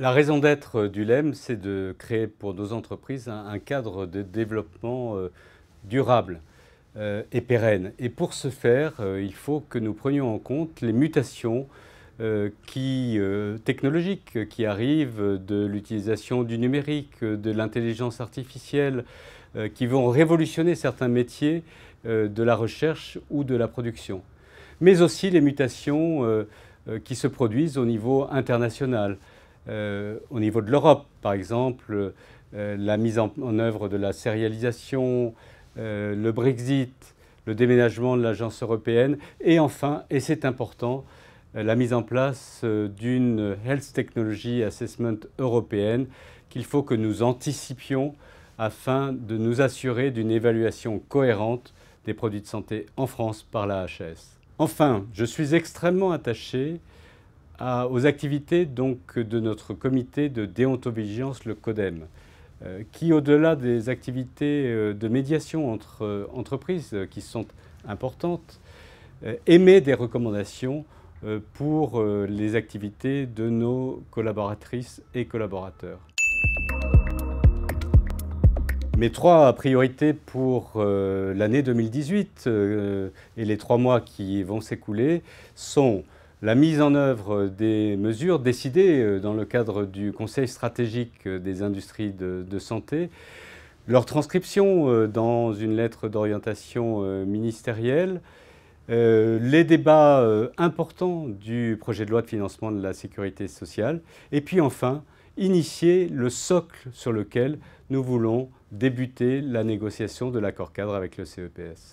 La raison d'être euh, du LEM, c'est de créer pour nos entreprises un, cadre de développement euh, durable euh, et pérenne. Et pour ce faire, il faut que nous prenions en compte les mutations technologiques qui arrivent de l'utilisation du numérique, de l'intelligence artificielle, qui vont révolutionner certains métiers de la recherche ou de la production. Mais aussi les mutations qui se produisent au niveau international. Euh, au niveau de l'Europe, par exemple, euh, la mise en, œuvre de la sérialisation, euh, le Brexit, le déménagement de l'agence européenne, et enfin, et c'est important, la mise en place d'une Health Technology Assessment européenne qu'il faut que nous anticipions afin de nous assurer d'une évaluation cohérente des produits de santé en France par la HS. Enfin, je suis extrêmement attaché aux activités donc, de notre comité de déontovigilance, le CODEM, euh, qui, au-delà des activités euh, de médiation entre euh, entreprises qui sont importantes, émet des recommandations pour les activités de nos collaboratrices et collaborateurs. Mes trois priorités pour l'année 2018 et les trois mois qui vont s'écouler sont la mise en œuvre des mesures décidées euh, dans le cadre du Conseil stratégique euh, des industries de, santé, leur transcription euh, dans une lettre d'orientation ministérielle, les débats importants du projet de loi de financement de la sécurité sociale, et puis enfin, initier le socle sur lequel nous voulons débuter la négociation de l'accord cadre avec le CEPS.